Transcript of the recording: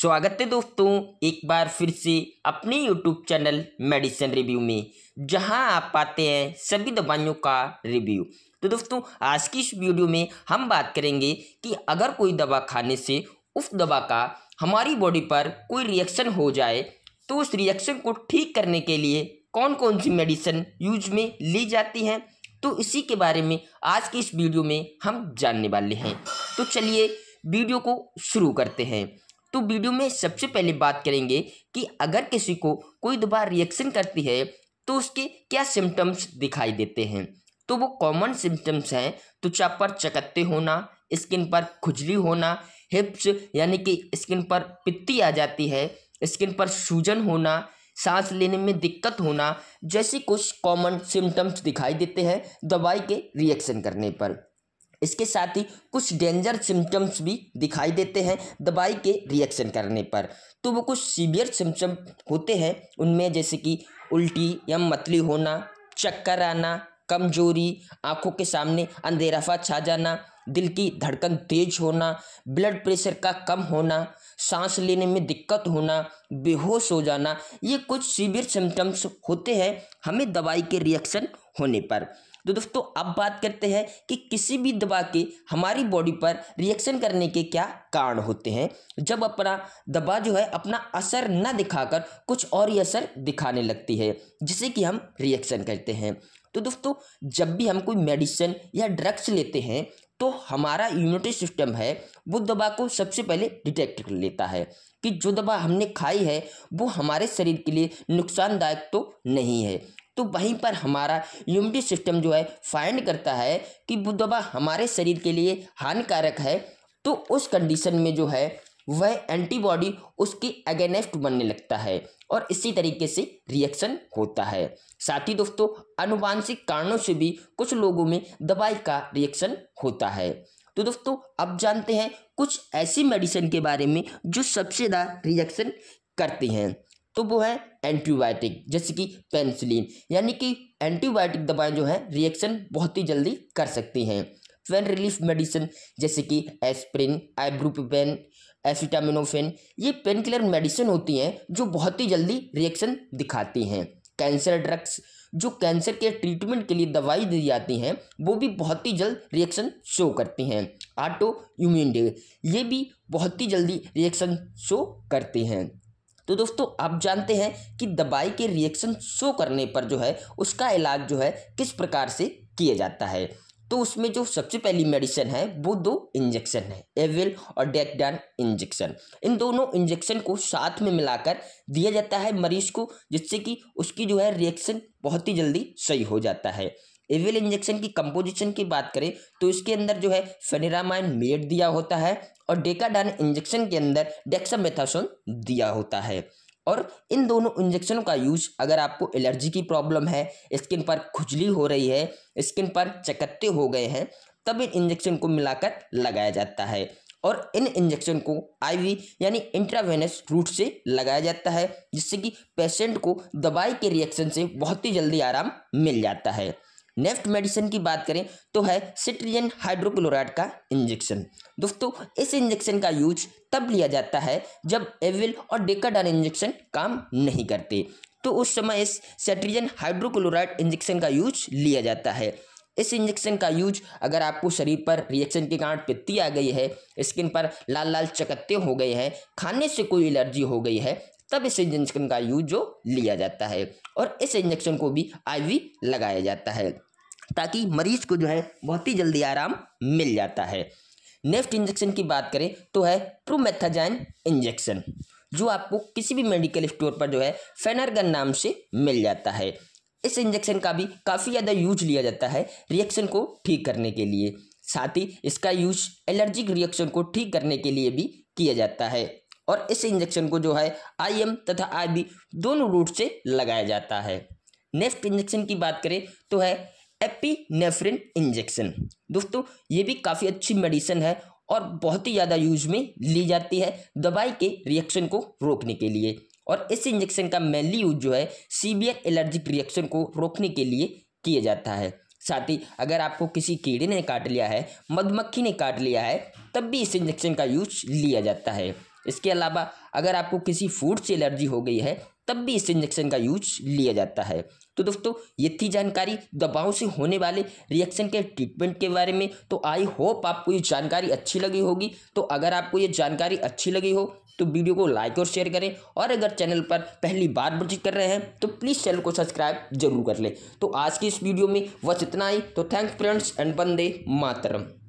स्वागत है दोस्तों एक बार फिर से अपने यूट्यूब चैनल मेडिसिन रिव्यू में जहां आप पाते हैं सभी दवाइयों का रिव्यू तो दोस्तों आज की इस वीडियो में हम बात करेंगे कि अगर कोई दवा खाने से उस दवा का हमारी बॉडी पर कोई रिएक्शन हो जाए तो उस रिएक्शन को ठीक करने के लिए कौन कौन सी मेडिसिन यूज में ली जाती हैं तो इसी के बारे में आज की इस वीडियो में हम जानने वाले हैं तो चलिए वीडियो को शुरू करते हैं तो वीडियो में सबसे पहले बात करेंगे कि अगर किसी को कोई दोबारा रिएक्शन करती है तो उसके क्या सिम्टम्स दिखाई देते हैं तो वो कॉमन सिम्टम्स हैं त्वचा तो पर चकत्ते होना स्किन पर खुजली होना हिप्स यानी कि स्किन पर पित्ती आ जाती है स्किन पर सूजन होना सांस लेने में दिक्कत होना जैसे कुछ कॉमन सिम्टम्स दिखाई देते हैं दवाई के रिएक्शन करने पर इसके साथ ही कुछ डेंजर सिम्टम्स भी दिखाई देते हैं दवाई के रिएक्शन करने पर तो वो कुछ सीवियर सिम्टम होते हैं उनमें जैसे कि उल्टी या मतली होना चक्कर आना कमजोरी आंखों के सामने अंधेराफा छा जाना दिल की धड़कन तेज होना ब्लड प्रेशर का कम होना सांस लेने में दिक्कत होना बेहोश हो जाना ये कुछ सीवियर सिम्टम्स होते हैं हमें दवाई के रिएक्शन होने पर तो दोस्तों अब बात करते हैं कि किसी भी दवा के हमारी बॉडी पर रिएक्शन करने के क्या कारण होते हैं जब अपना दवा जो है अपना असर न दिखाकर कुछ और ही असर दिखाने लगती है जिसे कि हम रिएक्शन करते हैं तो दोस्तों जब भी हम कोई मेडिसिन या ड्रग्स लेते हैं तो हमारा इम्यूनिटी सिस्टम है वो दवा को सबसे पहले डिटेक्ट कर लेता है कि जो दवा हमने खाई है वो हमारे शरीर के लिए नुकसानदायक तो नहीं है तो वहीं पर हमारा इम्यूनिटी सिस्टम जो है फाइंड करता है कि वो दवा हमारे शरीर के लिए हानिकारक है तो उस कंडीशन में जो है वह एंटीबॉडी उसकी अगेनेस्ट बनने लगता है और इसी तरीके से रिएक्शन होता है साथ ही दोस्तों अनुवांशिक कारणों से भी कुछ लोगों में दवाई का रिएक्शन होता है तो दोस्तों अब जानते हैं कुछ ऐसी मेडिसिन के बारे में जो सबसे ज़्यादा रिएक्शन करती हैं तो वो है एंटीबायोटिक जैसे कि पेनिसिलिन यानी कि एंटीबायोटिक दवाएं जो हैं रिएक्शन बहुत ही जल्दी कर सकती हैं पेन रिलीफ मेडिसिन जैसे कि एस्प्रिन आइब्रोपेन एसिटामिनोफेन ये पेन किलर मेडिसिन होती हैं जो बहुत ही जल्दी रिएक्शन दिखाती हैं कैंसर ड्रग्स जो कैंसर के ट्रीटमेंट के लिए दवाई दी जाती हैं वो भी बहुत ही जल्द रिएक्शन शो करती हैं ऑटो इम्यून डे ये भी बहुत ही जल्दी रिएक्शन शो करती हैं तो दोस्तों आप जानते हैं कि दवाई के रिएक्शन शो करने पर जो है उसका इलाज जो है किस प्रकार से किया जाता है तो उसमें जो सबसे पहली मेडिसिन है वो दो इंजेक्शन है एविल और डेकडान इंजेक्शन इन दोनों इंजेक्शन को साथ में मिलाकर दिया जाता है मरीज को जिससे कि उसकी जो है रिएक्शन बहुत ही जल्दी सही हो जाता है एविल इंजेक्शन की कंपोजिशन की बात करें तो इसके अंदर जो है फेनिरामाइन मेड दिया होता है और डेकाडान इंजेक्शन के अंदर डेक्सामेथासोन दिया होता है और इन दोनों इंजेक्शनों का यूज अगर आपको एलर्जी की प्रॉब्लम है स्किन पर खुजली हो रही है स्किन पर चकत्ते हो गए हैं तब इन इंजेक्शन को मिलाकर लगाया जाता है और इन इंजेक्शन को आईवी यानी इंट्रावेनस रूट से लगाया जाता है जिससे कि पेशेंट को दवाई के रिएक्शन से बहुत ही जल्दी आराम मिल जाता है नेक्स्ट मेडिसिन की बात करें तो है सिट्रीजन हाइड्रोक्लोराइड का इंजेक्शन दोस्तों इस इंजेक्शन का यूज तब लिया जाता है जब एविल और डेकाडान इंजेक्शन काम नहीं करते तो उस समय इस सेट्रीजन हाइड्रोक्लोराइड इंजेक्शन का यूज लिया जाता है इस इंजेक्शन का यूज अगर आपको शरीर पर रिएक्शन के कारण पित्ती आ गई है स्किन पर लाल लाल चकत्ते हो गए हैं खाने से कोई एलर्जी हो गई है तब इस इंजेक्शन का यूज जो लिया जाता है और इस इंजेक्शन को भी आईवी लगाया जाता है ताकि मरीज को जो है बहुत ही जल्दी आराम मिल जाता है नेक्स्ट इंजेक्शन की बात करें तो है प्रोमेथाजाइन इंजेक्शन जो आपको किसी भी मेडिकल स्टोर पर जो है फेनरगन नाम से मिल जाता है इस इंजेक्शन का भी काफ़ी ज़्यादा यूज लिया जाता है रिएक्शन को ठीक करने के लिए साथ ही इसका यूज एलर्जिक रिएक्शन को ठीक करने के लिए भी किया जाता है और इस इंजेक्शन को जो है आई एम तथा आई बी दोनों रूट से लगाया जाता है नेक्स्ट इंजेक्शन की बात करें तो है एपीनेफ्रिन इंजेक्शन दोस्तों ये भी काफ़ी अच्छी मेडिसिन है और बहुत ही ज़्यादा यूज में ली जाती है दवाई के रिएक्शन को रोकने के लिए और इस इंजेक्शन का मेनली यूज जो है सीवियर एलर्जिक रिएक्शन को रोकने के लिए किया जाता है साथ ही अगर आपको किसी कीड़े ने काट लिया है मधुमक्खी ने काट लिया है तब भी इस इंजेक्शन का यूज लिया जाता है इसके अलावा अगर आपको किसी फूड से एलर्जी हो गई है तब भी इस इंजेक्शन का यूज लिया जाता है तो दोस्तों ये थी जानकारी दवाओं से होने वाले रिएक्शन के ट्रीटमेंट के बारे में तो आई होप आपको ये जानकारी अच्छी लगी होगी तो अगर आपको ये जानकारी अच्छी लगी हो तो वीडियो को लाइक और शेयर करें और अगर चैनल पर पहली बार विजिट कर रहे हैं तो प्लीज़ चैनल को सब्सक्राइब जरूर कर लें तो आज की इस वीडियो में बस इतना ही तो थैंक फ्रेंड्स एंड बंदे मातरम